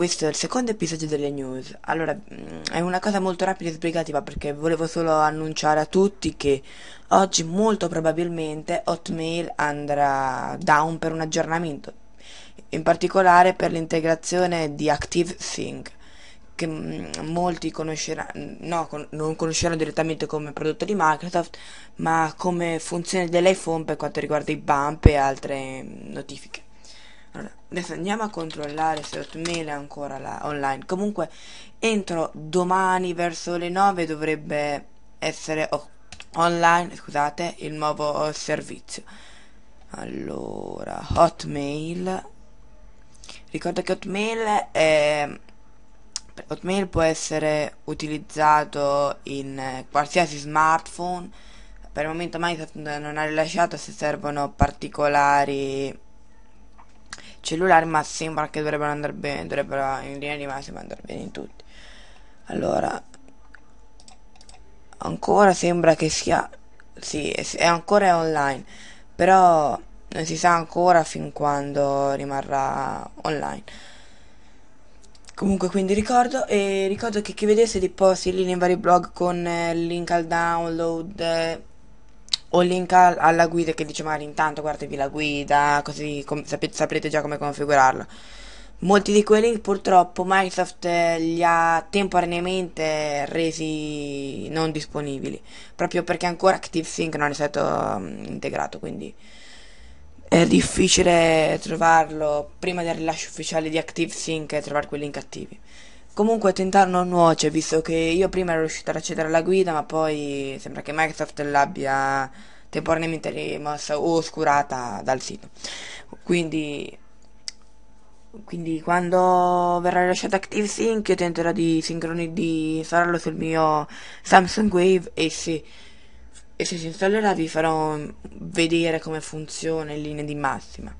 Questo è il secondo episodio delle news. Allora, mm, è una cosa molto rapida e sbrigativa perché volevo solo annunciare a tutti che oggi molto probabilmente Hotmail andrà down per un aggiornamento, in particolare per l'integrazione di ActiveSync che mm, molti conosceranno, no, con- non conosceranno direttamente come prodotto di Microsoft, ma come funzione dell'iPhone per quanto riguarda i bump e altre mm, notifiche. Allora, adesso andiamo a controllare se Hotmail è ancora là, online. Comunque, entro domani verso le 9 dovrebbe essere online, scusate, il nuovo servizio. Allora, Hotmail. Ricordo che Hotmail è... Hotmail può essere utilizzato in qualsiasi smartphone. Per il momento Microsoft non ha rilasciato se servono particolari cellulare ma sembra che dovrebbero andare bene dovrebbero in linea di massima andare bene in tutti allora ancora sembra che sia sì è ancora online però non si sa ancora fin quando rimarrà online comunque quindi ricordo e ricordo che chi vedesse dei post lì nei vari blog con eh, link al download eh, o link alla guida che dice magari intanto guardatevi la guida, così sapete, saprete già come configurarlo. Molti di quei link purtroppo Microsoft eh, li ha temporaneamente resi non disponibili, proprio perché ancora ActiveSync non è stato um, integrato, quindi è difficile trovarlo prima del rilascio ufficiale di ActiveSync e trovare quei link attivi. Comunque tentare non nuoce, visto che io prima ero riuscito ad accedere alla guida, ma poi sembra che Microsoft l'abbia temporaneamente rimossa o oscurata dal sito. Quindi, quindi quando verrà rilasciata ActiveSync io tenterò di sincronizzarlo sul mio Samsung Wave e se, e se si installerà vi farò vedere come funziona in linea di massima.